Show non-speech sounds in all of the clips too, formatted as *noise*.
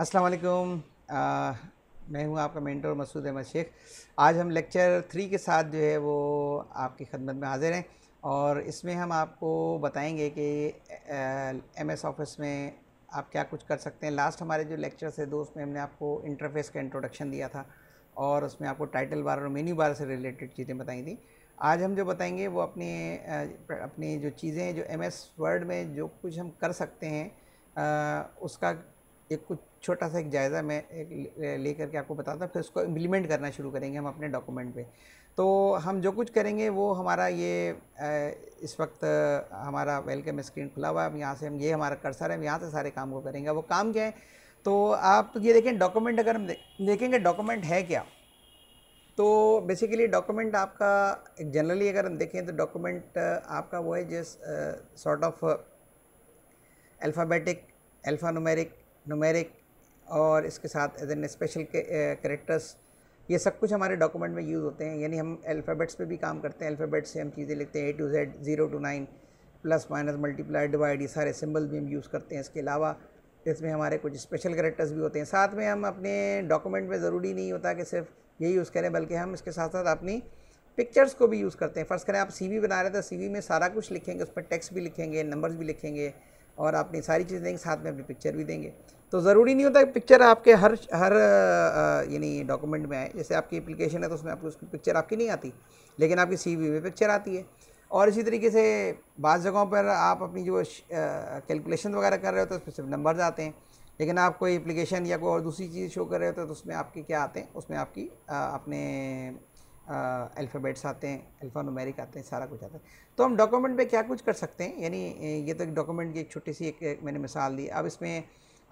अस्सलाम वालेकुम मैं हूं आपका मेंटर मसूद अहमद शेख आज हम लेक्चर थ्री के साथ जो है वो आपकी खदमत में हाज़िर हैं और इसमें हम आपको बताएंगे कि एम एस ऑफिस में आप क्या कुछ कर सकते हैं लास्ट हमारे जो लेक्चर से दो उसमें हमने आपको इंटरफेस का इंट्रोडक्शन दिया था और उसमें आपको टाइटल बार और मेन्यू बार से रिलेटेड चीज़ें बताई थी आज हम जो बताएंगे वो अपने अपनी जो चीज़ें जो एम एस वर्ड में जो कुछ हम कर सकते हैं उसका एक कुछ छोटा सा एक जायज़ा मैं ले करके आपको बताता फिर उसको इम्प्लीमेंट करना शुरू करेंगे हम अपने डॉक्यूमेंट पे तो हम जो कुछ करेंगे वो हमारा ये इस वक्त हमारा वेलकम स्क्रीन खुला हुआ है हम यहाँ से हम ये हमारा कर्सर है हम यहाँ से सारे काम को करेंगे वो काम क्या है तो आप तो ये देखें डॉक्यूमेंट अगर हम देखेंगे डॉक्यूमेंट है क्या तो बेसिकली डॉक्यूमेंट आपका जनरली अगर हम देखें तो डॉक्यूमेंट आपका वो है जिस sort of alphabetic alphanumeric numeric और इसके साथ एज एन स्पेशल करेक्टर्स ये सब कुछ हमारे डॉक्यूमेंट में यूज़ होते हैं यानी हम अल्फ़ाबेट्स पे भी काम करते हैं अल्फ़ाबेट्स से हम चीज़ें लिखते हैं A to Z zero to nine plus minus multiply divide ये सारे सिम्बल भी हम यूज़ करते हैं इसके अलावा इसमें हमारे कुछ स्पेशल करेक्टर्स भी होते हैं साथ में हम अपने डॉक्यूमेंट में ज़रूरी नहीं होता कि सिर्फ ये यूज़ करें बल्कि हम इसके साथ साथ अपनी पिक्चर्स को भी यूज़ करते हैं फर्स्ट करें आप सी बना रहे थे सी तो में सारा कुछ लिखेंगे उसमें टेक्स्ट भी लिखेंगे नंबर्स भी लिखेंगे और अपनी सारी चीज़ें देंगे साथ में अपनी पिक्चर भी देंगे तो ज़रूरी नहीं होता कि पिक्चर आपके हर हर यानी डॉक्यूमेंट में आए जैसे आपकी एप्लीकेशन है तो उसमें आपको उसकी पिक्चर आपकी नहीं आती लेकिन आपकी सी वी में पिक्चर आती है और इसी तरीके से बाज़ जगहों पर आप अपनी जो कैलकुलेशन वगैरह कर रहे हो तो उसमें सिर्फ नंबर्स आते हैं लेकिन आप कोई एप्लीकेशन या कोई और दूसरी चीज़ शो कर रहे हो तो उसमें आपके क्या आते हैं उसमें आपकी अपने अल्फ़ाबेट्स आते हैं अल्फ़ा नुमेरिक आते हैं सारा कुछ आता है तो हम डॉक्यूमेंट पे क्या कुछ कर सकते हैं यानी ये तो एक डॉक्यूमेंट की एक छोटी सी एक, एक मैंने मिसाल दी अब इसमें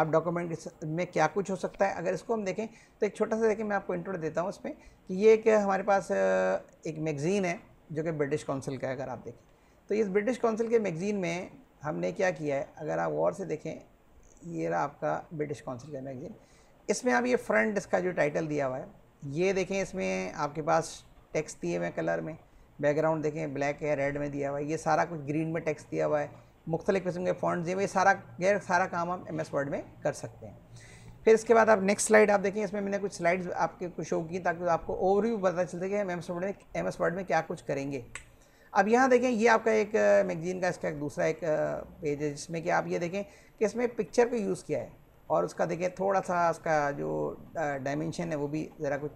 आप डॉक्यूमेंट में क्या कुछ हो सकता है अगर इसको हम देखें तो एक छोटा सा देखें मैं आपको इंट्रो देता हूँ उसमें कि ये एक हमारे पास एक मैगज़ीन है जो कि ब्रिटिश काउंसिल का है अगर आप देखें तो इस ब्रिटिश काउंसिल के मैगज़ीन में हमने क्या किया है अगर आप गौर से देखें ये रहा आपका ब्रिटिश काउंसिल का मैगज़ीन इसमें आप ये फ्रंट इसका जो टाइटल दिया हुआ है ये देखें इसमें आपके पास टेक्स्ट दिए हुए हैं कलर में बैकग्राउंड देखें ब्लैक है रेड में दिया हुआ है ये सारा कुछ ग्रीन में टेक्स्ट दिया हुआ है मुख्तलिफ़ किस्म के फॉन्ट दिए हुए सारा ये सारा काम आप एम एस वर्ड में कर सकते हैं फिर इसके बाद आप नेक्स्ट स्लाइड आप देखें इसमें मैंने कुछ स्लाइड्स आपके कुछ शो की ताकि आपको ओवरव्यू पता चल सके हम एम एस वर्ड में एम एस वर्ड में क्या कुछ करेंगे अब यहाँ देखें ये आपका एक मैगजीन का इसका एक दूसरा एक पेज uh, है जिसमें कि आप ये देखें कि इसमें पिक्चर को यूज़ किया है और उसका देखिए थोड़ा सा उसका जो डायमेंशन है वो भी ज़रा कुछ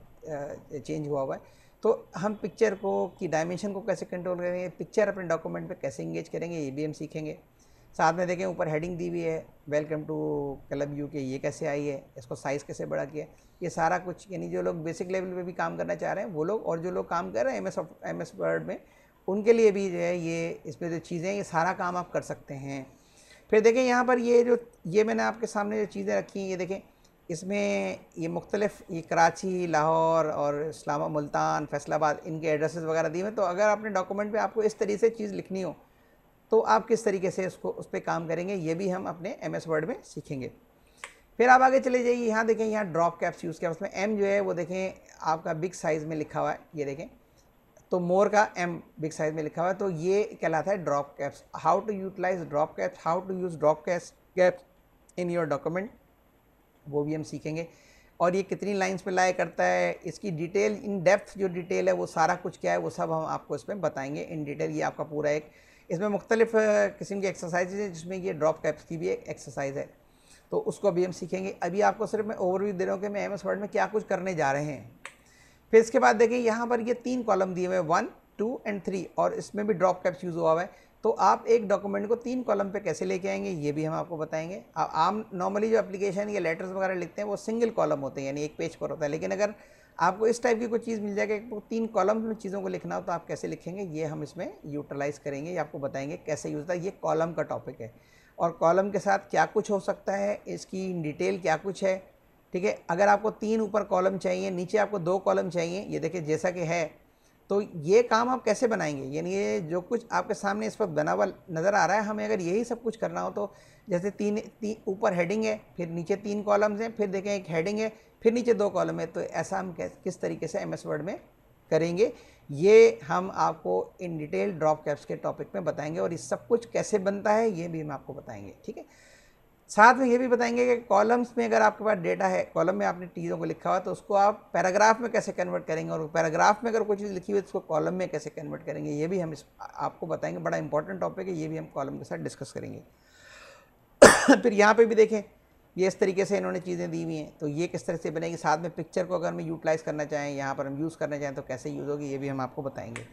चेंज हुआ हुआ है तो हम पिक्चर को की डायमेंशन को कैसे कंट्रोल करेंगे पिक्चर अपने डॉक्यूमेंट पे कैसे इंगेज करेंगे ये भी हम सीखेंगे साथ में देखें ऊपर हेडिंग दी हुई है वेलकम टू क्लब यू के ये कैसे आई है इसको साइज़ कैसे बड़ा किया ये सारा कुछ यानी जो लोग बेसिक लेवल पे भी काम करना चाह रहे हैं वो लोग और जो लोग काम कर रहे हैं एम एस एम एस वर्ड में उनके लिए भी जो है ये इसमें जो चीज़ें ये सारा काम आप कर सकते हैं फिर देखें यहाँ पर ये जो ये मैंने आपके सामने जो चीज़ें रखी हैं ये देखें इसमें ये मुख्तलिफ़ ये कराची लाहौर और इस्लामा मुल्तान फैसलाबाद इनके एड्रेसेस वगैरह दिए हैं तो अगर आपने डॉक्यूमेंट में आपको इस तरीके से चीज़ लिखनी हो तो आप किस तरीके से उसको उस पर काम करेंगे ये भी हम अपने एम एस वर्ड में सीखेंगे फिर आप आगे चले जाइए यहाँ देखें यहाँ ड्रॉप कैप्स यूज़ किया उसमें एम जो है वो देखें आपका बिग साइज़ में लिखा हुआ है ये देखें तो मोर का एम बिग साइज में लिखा हुआ है तो ये कहलाता है drop caps how to utilize drop caps how to use drop caps caps in your document वो भी हम सीखेंगे और ये कितनी लाइंस पे लाया करता है इसकी डिटेल इन डेप्थ जो डिटेल है वो सारा कुछ क्या है वो सब हम आपको इसमें बताएंगे इन डिटेल ये आपका पूरा एक इसमें मुख्तलिफ किस्म की एक्सरसाइज हैं जिसमें ये ड्रॉप कैप्स की भी एक एक्सरसाइज है तो उसको अभी हम सीखेंगे अभी आपको सिर्फ मैं ओवरव्यू दे रहा हूँ कि मैं एम एस वर्ड में क्या कुछ करने जा रहे हैं फिर इसके बाद देखिए यहाँ पर ये तीन कॉलम दिए हुए वन टू एंड थ्री और इसमें भी ड्रॉप कैप्स यूज़ हुआ हुआ है तो आप एक डॉक्यूमेंट को तीन कॉलम पे कैसे लेके आएंगे ये भी हम आपको बताएंगे आप आम नॉर्मली जो एप्लीकेशन या लेटर्स वगैरह लिखते हैं वो सिंगल कॉलम होते हैं यानी एक पेज पर होता है लेकिन अगर आपको इस टाइप की कोई चीज़ मिल जाएगी तो तीन कॉलम में चीज़ों को लिखना हो तो आप कैसे लिखेंगे ये हम इसमें यूटिलाइज़ करेंगे या आपको बताएंगे कैसे यूज़ होता है ये कॉलम का टॉपिक है और कॉलम के साथ क्या कुछ हो सकता है इसकी डिटेल क्या कुछ है ठीक है अगर आपको तीन ऊपर कॉलम चाहिए नीचे आपको दो कॉलम चाहिए ये देखिए जैसा कि है तो ये काम आप कैसे बनाएंगे यानी ये जो कुछ आपके सामने इस वक्त बना हुआ नज़र आ रहा है हमें अगर यही सब कुछ करना हो तो जैसे तीन ऊपर ती, हेडिंग है फिर नीचे तीन कॉलम्स हैं फिर देखें एक हेडिंग है फिर नीचे दो कॉलम है तो ऐसा हम किस तरीके से एम एस वर्ड में करेंगे ये हम आपको इन डिटेल ड्रॉप कैप्स के टॉपिक में बताएंगे और ये सब कुछ कैसे बनता है ये भी हम आपको बताएंगे ठीक है साथ में ये भी बताएंगे कि कॉलम्स में अगर आपके पास डेटा है कॉलम में आपने चीज़ों को लिखा हुआ तो उसको आप पैराग्राफ में कैसे कन्वर्ट करेंगे और पैराग्राफ में अगर कोई चीज़ लिखी हुई तो उसको कॉलम में कैसे कन्वर्ट करेंगे ये भी हम इस आपको बताएंगे बड़ा इंपॉर्टेंट टॉपिक है ये भी हम कॉलम के साथ डिस्कस करेंगे *coughs* फिर यहाँ पर भी देखें ये इस तरीके से इन्होंने चीज़ें दी हुई हैं तो ये किस तरह से बनेगी साथ में पिक्चर को अगर हम यूटिलाइज़ करना चाहें यहाँ पर हम यूज़ करना चाहें तो कैसे यूज़ होगी ये भी हम आपको बताएंगे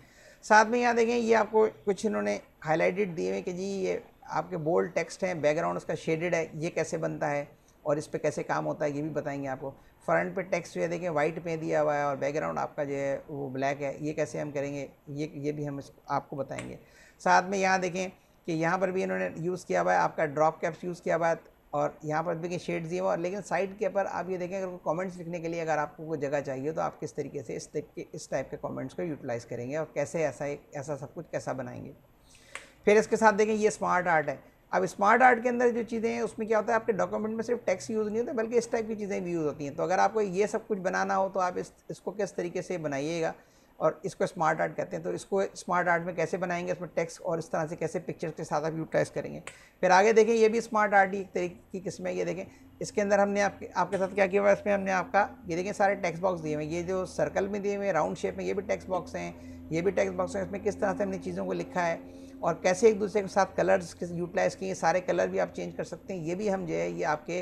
साथ में यहाँ देखें ये आपको कुछ इन्होंने हाईलाइटेड दिए हुए कि जी ये आपके बोल्ड टेक्स्ट हैं बैकग्राउंड उसका शेडेड है ये कैसे बनता है और इस पर कैसे काम होता है ये भी बताएंगे आपको फ्रंट पे टेक्स्ट जो है देखें वाइट में दिया हुआ है और बैकग्राउंड आपका जो है वो ब्लैक है ये कैसे हम करेंगे ये ये भी हम आपको बताएंगे साथ में यहाँ देखें कि यहाँ पर भी इन्होंने यूज़ किया हुआ है आपका ड्रॉप कैप्स यूज़ किया हुआ है और यहाँ पर देखें शेड्स दिए हुआ और लेकिन साइड के पर आप ये देखें अगर कॉमेंट्स लिखने के लिए अगर आपको कोई जगह चाहिए तो आप किस तरीके से इस तरीके के इस टाइप के कॉमेंट्स को यूटिलाइज़ करेंगे और कैसे ऐसा एक ऐसा सब कुछ कैसा बनाएंगे फिर इसके साथ देखें ये स्मार्ट आर्ट है अब स्मार्ट आर्ट के अंदर जो चीज़ें हैं उसमें क्या होता है आपके डॉक्यूमेंट में सिर्फ टैक्स यूज़ नहीं होता बल्कि इस टाइप की चीज़ें भी यूज़ होती हैं तो अगर आपको ये सब कुछ बनाना हो तो आप इस इसको किस तरीके से बनाइएगा और इसको स्मार्ट आर्ट कहते हैं तो इसको स्मार्ट आर्ट में कैसे बनाएंगे इसमें टैक्स और इस तरह से कैसे पिक्चर्स के साथ आप यूटिलाइज करेंगे फिर आगे देखें ये भी स्मार्ट आर्ट ही एक तरीके की किस्म है ये देखें इसके अंदर हमने आपके आपके साथ क्या किया हुआ है इसमें हमने आपका ये देखें सारे टेक्स्ट बॉक्स दिए हुए ये जो सर्कल में दिए हुए राउंड शेप में ये भी टेक्स्ट बॉक्स हैं ये भी टेक्स्ट बॉक्स हैं इसमें किस तरह से हमने चीज़ों को लिखा है और कैसे एक दूसरे के साथ कलर्स यूटिलाइज़ किए सारे कलर भी आप चेंज कर सकते हैं ये भी हम जो है ये आपके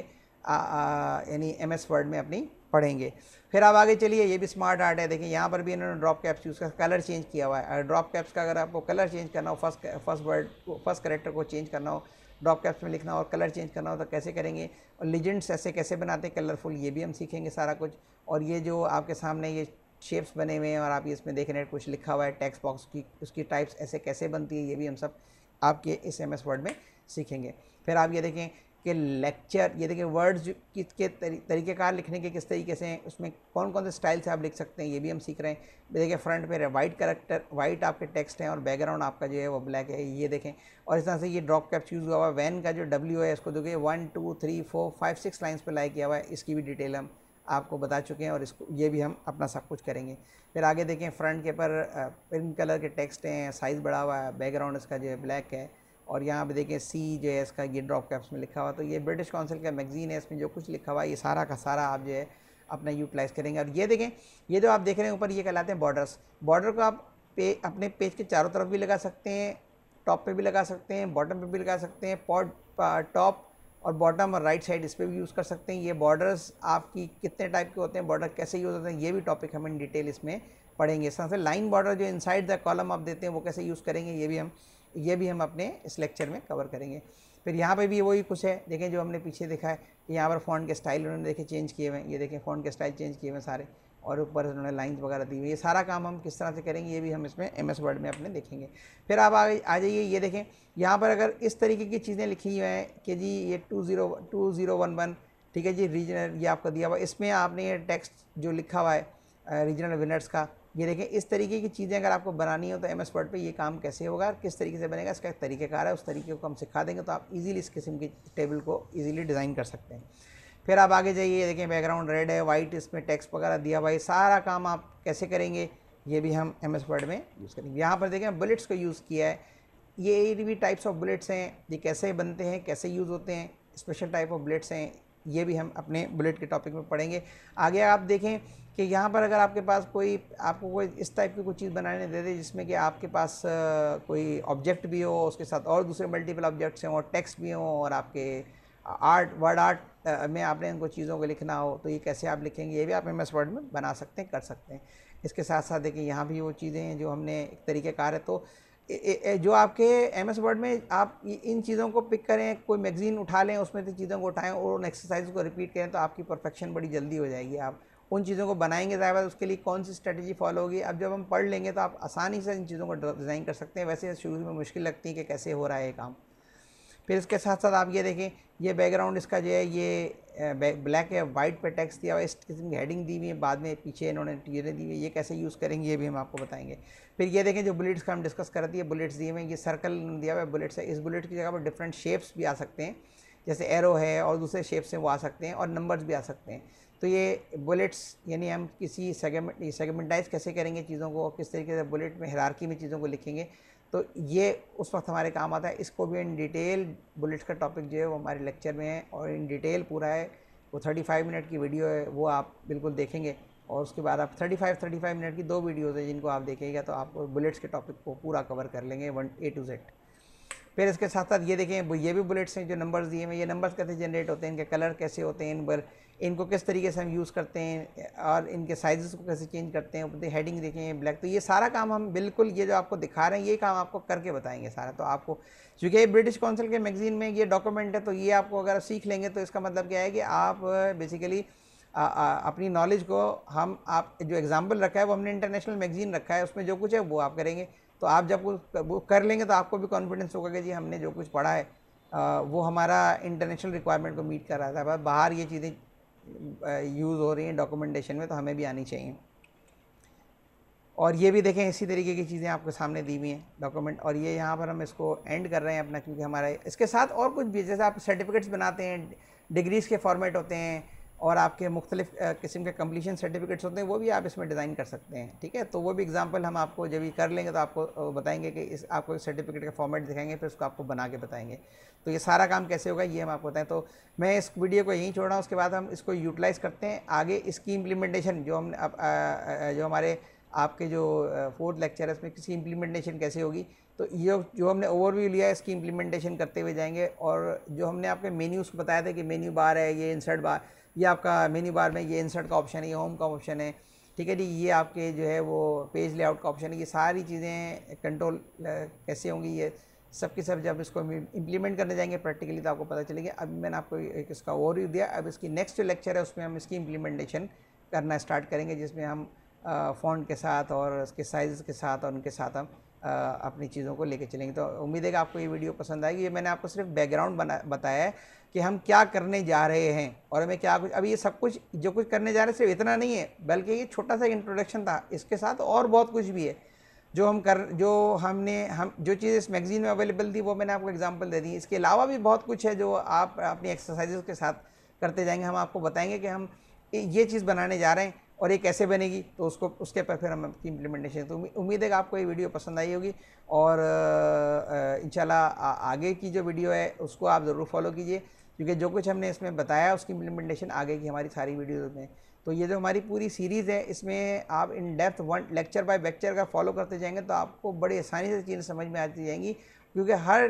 यानी एम एस वर्ड में अपनी पढ़ेंगे फिर आप आगे चलिए ये भी स्मार्ट आर्ट है देखिए यहाँ पर भी इन्होंने ड्रॉप कैप्स यूज़ का कलर चेंज किया हुआ है ड्रॉप कैप्स का अगर आपको कलर चेंज करना हो फर्स्ट फर्स्ट वर्ड को फर्स्ट करेक्टर को चेंज करना हो ड्रॉप कैप्स में लिखना हो और कलर चेंज करना हो तो कैसे करेंगे और लीजेंड्स ऐसे कैसे बनाते हैं कलरफुल ये भी हम सीखेंगे सारा कुछ और ये जो आपके सामने ये शेप्स बने हुए हैं और आप ये इसमें देख रहे हैं कुछ लिखा हुआ है टेक्स्ट बॉक्स की उसकी टाइप्स ऐसे कैसे बनती है ये भी हम सब आपके इस एम एस वर्ड में सीखेंगे फिर आप ये देखें कि लेक्चर ये देखें वर्ड्स किसके तरीक़ेकार लिखने के किस तरीके से हैं उसमें कौन कौन से स्टाइल से आप लिख सकते हैं ये भी हम सीख रहे हैं देखिए फ्रंट पे वाइट करेक्टर वाइट आपके टेक्स्ट हैं और बैकग्राउंड आपका जो है वो ब्लैक है ये देखें और इस तरह से ये ड्रॉप कैप्स यूज़ हुआ हुआ वैन का जो डब्ल्यू है इसको देखिए one two three four five six lines पर लाइक किया हुआ है इसकी भी डिटेल हम आपको बता चुके हैं और इसको ये भी हम अपना सब कुछ करेंगे फिर आगे देखें फ्रंट के पर पिंक कलर के टेक्स्ट हैं साइज़ बढ़ा हुआ है बैकग्राउंड इसका जो है ब्लैक है और यहाँ पर देखें सी जो है इसका ये ड्रॉप कैप्स में लिखा हुआ तो ये ब्रिटिश काउंसिल का मैगजीन है इसमें जो कुछ लिखा हुआ है ये सारा का सारा आप जो है अपना यूटिलाइज़ करेंगे और ये देखें ये जो आप देख रहे हैं ऊपर ये कहलाते हैं बॉर्डर्स बॉर्डर को आप पे अपने पेज के चारों तरफ भी लगा सकते हैं टॉप पे भी लगा सकते हैं बॉटम पे भी लगा सकते हैं पॉड टॉप और बॉटम और राइट साइड इस पर भी यूज़ कर सकते हैं ये बॉर्डर्स आपकी कितने टाइप के होते हैं बॉर्डर कैसे यूज़ होते हैं ये भी टॉपिक हम इन डिटेल इसमें पढ़ेंगे इस तरह से लाइन बॉर्डर जो इनसाइड द कॉलम आप देते हैं वो कैसे यूज़ करेंगे ये भी हम ये भी हम अपने इस लेक्चर में कवर करेंगे फिर यहाँ पर भी वही कुछ है देखें जो हमने पीछे देखा है यहाँ पर फोन के स्टाइल उन्होंने देखे चेंज किए हुए हैं ये देखें फ़ोन के स्टाइल चेंज किए हुए हैं सारे और ऊपर उन्होंने लाइंस वगैरह दी हुई ये सारा काम हम किस तरह से करेंगे ये भी हम इसमें एम एस वर्ड में अपने देखेंगे फिर आप आ आ जाइए ये देखें यहाँ पर अगर इस तरीके की चीज़ें लिखी हुई हैं कि जी ये two zero two zero one one ठीक है जी रीजनल ये आपको दिया हुआ इसमें आपने ये टेक्स्ट जो लिखा हुआ है रीजनल विनर्स का ये देखें इस तरीके की चीज़ें अगर आपको बनानी हो तो एम एस वर्ड पर ये काम कैसे होगा और किस तरीके से बनेगा इसका एक तरीक़ेकार है उस तरीके को हम सिखा देंगे तो आप ईजिली इस किस्म की टेबल को ईजिली डिज़ाइन कर सकते हैं फिर आप आगे जाइए देखें बैकग्राउंड रेड है वाइट इसमें टैक्स वगैरह दिया हुआ है सारा काम आप कैसे करेंगे ये भी हम एम एस वर्ड में यूज़ करेंगे यहाँ पर देखें बुलेट्स को यूज़ किया है ये भी टाइप्स ऑफ बुलेट्स हैं ये कैसे बनते हैं कैसे यूज़ होते हैं स्पेशल टाइप ऑफ बुलेट्स हैं ये भी हम अपने बुलेट के टॉपिक में पढ़ेंगे आगे आप देखें कि यहाँ पर अगर आपके पास कोई आपको कोई इस टाइप की कोई चीज़ बनाने दे दे जिसमें कि आपके पास कोई ऑब्जेक्ट भी हो उसके साथ और दूसरे मल्टीपल ऑब्जेक्ट्स हों और टेक्स्ट भी हों और आपके आर्ट वर्ड आर्ट में आपने उनको चीज़ों को लिखना हो तो ये कैसे आप लिखेंगे ये भी आप एम एस वर्ड में बना सकते हैं कर सकते हैं इसके साथ साथ देखिए यहाँ भी वो चीज़ें हैं जो हमने एक तरीक़ेकार है तो ए, ए, जो आपके एम एस वर्ड में आप इन चीज़ों को पिक करें कोई मैगज़ीन उठा लें उसमें से चीज़ों को उठाएं और उन एक्सरसाइज को रिपीट करें तो आपकी परफेक्शन बड़ी जल्दी हो जाएगी आप उन चीज़ों को बनाएंगे ज़ाहिर उसके लिए कौन सी स्ट्रेटजी फॉलो होगी अब जब हम पढ़ लेंगे तो आप आसानी से इन चीज़ों को डिज़ाइन कर सकते हैं वैसे शुरू में मुश्किल लगती है कि कैसे हो रहा है ये काम फिर इसके साथ साथ आप ये देखें ये बैकग्राउंड इसका जो है ये ब्लैक है वाइट पे टैक्स दिया हुआ इस किस्म की हेडिंग दी हुई है बाद में पीछे इन्होंने टीरें दी हुई है ये कैसे यूज़ करेंगे ये भी हम आपको बताएंगे फिर ये देखें जो बुलेट्स का हम डिस्कस कर दिए बुलेट्स दिए हुए ये सर्कल दिया हुआ है बुलेट्स है इस बुलेट की जगह पर डिफरेंट शेप्स भी आ सकते हैं जैसे एरो है और दूसरे शेप्स हैं वो आ सकते हैं और नंबर्स भी आ सकते हैं तो ये बुलेट्स यानी हम किसी सेगमेंट सेगमेंटाइज कैसे करेंगे चीज़ों को और किस तरीके से बुलेट में हरारकी में चीज़ों को लिखेंगे तो ये उस वक्त हमारे काम आता है इसको भी इन डिटेल बुलेट्स का टॉपिक जो है वो हमारे लेक्चर में है और इन डिटेल पूरा है वो थर्टी फाइव मिनट की वीडियो है वो आप बिल्कुल देखेंगे और उसके बाद आप thirty five thirty five minute की दो वीडियोज़ हैं जिनको आप देखेंगे तो आप बुलेट्स के टॉपिक को पूरा कवर कर लेंगे वन ए टू जेड फिर इसके साथ साथ ये देखें ये भी बुलेट्स हैं जो नंबर्स दिए हुए ये नंबर्स कैसे जनरेट होते हैं इनके कलर कैसे होते हैं इन इनको किस तरीके से हम यूज़ करते हैं और इनके साइज़ को कैसे चेंज करते हैं ऊपर हेडिंग देखें ब्लैक तो ये सारा काम हम बिल्कुल ये जो आपको दिखा रहे हैं ये काम आपको करके बताएंगे सारा तो आपको क्योंकि ये ब्रिटिश काउंसिल के मैगज़ीन में ये डॉक्यूमेंट है तो ये आपको अगर सीख लेंगे तो इसका मतलब क्या है कि आप बेसिकली आ, आ, अपनी नॉलेज को हम आप जो एग्ज़ाम्पल रखा है वो हमने इंटरनेशनल मैगज़ीन रखा है उसमें जो कुछ है वो आप करेंगे तो आप जब वो कर लेंगे तो आपको भी कॉन्फिडेंस होगा कि जी हमने जो कुछ पढ़ा है वो हमारा इंटरनेशनल रिक्वायरमेंट को मीट कर रहा था बाहर ये चीज़ें यूज़ हो रही हैं डॉक्यूमेंटेशन में तो हमें भी आनी चाहिए और ये भी देखें इसी तरीके की चीज़ें आपके सामने दी हुई हैं डॉक्यूमेंट और ये यहाँ पर हम इसको एंड कर रहे हैं अपना क्योंकि हमारा इसके साथ और कुछ भी जैसे आप सर्टिफिकेट्स बनाते हैं डिग्रीज़ के फॉर्मेट होते हैं और आपके मुख्तलिफ़ किस्म के कम्प्लीशन सर्टिफिकेट्स होते हैं वो भी आप इसमें डिज़ाइन कर सकते हैं ठीक है तो वो भी एग्जांपल हम आपको जब भी कर लेंगे तो आपको बताएंगे कि इस आपको सर्टिफिकेट का फॉर्मेट दिखाएंगे फिर उसको आपको बना के बताएंगे तो ये सारा काम कैसे होगा ये हम आपको बताएं तो मैं इस वीडियो को यहीं छोड़ रहा हूँ उसके बाद हम इसको यूटिलाइज़ करते हैं आगे इसकी इम्प्लीमेंटेशन जो हम जो हमारे आपके जो फोर्थ लेक्चर है उसमें किसी इम्प्लीमेंटेशन कैसे होगी तो ये जो हमने ओवरव्यू लिया है इसकी इम्प्लीमेंटेशन करते हुए जाएंगे और जो हमने आपके मेन्यूज़ को बताया था कि मेन्यू बार है ये इंसर्ट बार ये आपका मेन्यू बार में ये इंसर्ट का ऑप्शन है ये होम का ऑप्शन है ठीक है जी ये आपके जो है वो पेज लेआउट का ऑप्शन है ये सारी चीज़ें कंट्रोल कैसे होंगी ये सब के सब जब इसको इम्प्लीमेंट करने जाएंगे प्रैक्टिकली तो आपको पता चलेगा अभी मैंने आपको एक इसका ओवरव्यू दिया अब इसकी नेक्स्ट जो लेक्चर है उसमें हम इसकी इम्प्लीमेंटेशन करना स्टार्ट करेंगे जिसमें हम फ़ॉन्ट के साथ और उसके साइज़ के साथ और उनके साथ हम अपनी चीज़ों को लेके चलेंगे तो उम्मीद है कि आपको ये वीडियो पसंद आएगी ये मैंने आपको सिर्फ बैकग्राउंड बना बताया है कि हम क्या करने जा रहे हैं और हमें क्या कुछ अभी ये सब कुछ जो कुछ करने जा रहे हैं सिर्फ इतना नहीं है बल्कि ये छोटा सा इंट्रोडक्शन था इसके साथ और बहुत कुछ भी है जो हम कर जो हमने हम जो चीज़ इस मैगज़ीन में अवेलेबल थी वो मैंने आपको एग्जाम्पल दे दी इसके अलावा भी बहुत कुछ है जो आप अपनी एक्सरसाइज के साथ करते जाएंगे हम आपको बताएंगे कि हम ये चीज़ बनाने जा रहे हैं और ये कैसे बनेगी तो उसको उसके पर फिर हम आपकी इम्प्लीमेंटेशन तो उम्मीद है कि आपको ये वीडियो पसंद आई होगी और इंशाल्लाह आगे की जो वीडियो है उसको आप ज़रूर फॉलो कीजिए क्योंकि जो कुछ हमने इसमें बताया उसकी इम्प्लीमेंटेशन आगे की हमारी सारी वीडियोज़ में तो ये जो हमारी पूरी सीरीज़ है इसमें आप in depth one lecture by lecture का फॉलो करते जाएंगे तो आपको बड़ी आसानी से चीज़ें समझ में आती जाएंगी क्योंकि हर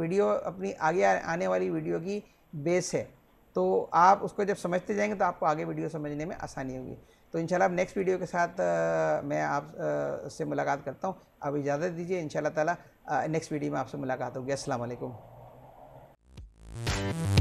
वीडियो अपनी आगे आने वाली वीडियो की बेस है तो आप उसको जब समझते जाएंगे तो आपको आगे वीडियो समझने में आसानी होगी तो इंशाल्लाह नेक्स्ट वीडियो के साथ मैं आप से मुलाकात करता हूँ आप इजाज़त दीजिए इंशाल्लाह ताला नेक्स्ट वीडियो में आपसे मुलाकात होगी अस्सलाम वालेकुम